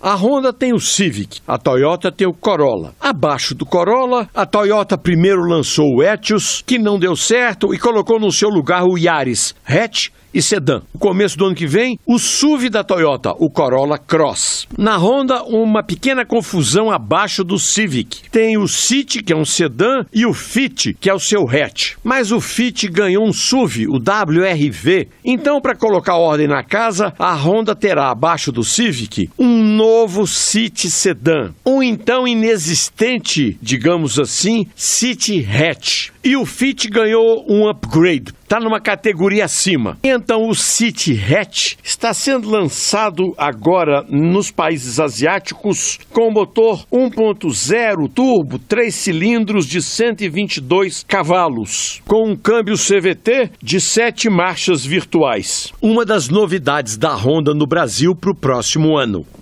A Honda tem o Civic, a Toyota tem o Corolla. Abaixo do Corolla, a Toyota primeiro lançou o Etios, que não deu certo e colocou no seu lugar o Yaris, hatch e sedã. No começo do ano que vem, o SUV da Toyota, o Corolla Cross. Na Honda, uma pequena confusão abaixo do Civic. Tem o City, que é um sedã, e o Fit, que é o seu hatch. Mas o Fit ganhou um SUV, o WRV. Então, para colocar ordem na casa, a Honda terá abaixo do Civic um novo City Sedan, um então inexistente, digamos assim, City Hatch. E o Fit ganhou um upgrade, está numa categoria acima. Então o City Hatch está sendo lançado agora nos países asiáticos com motor 1.0 turbo, 3 cilindros de 122 cavalos, com um câmbio CVT de 7 marchas virtuais. Uma das novidades da Honda no Brasil para o próximo ano.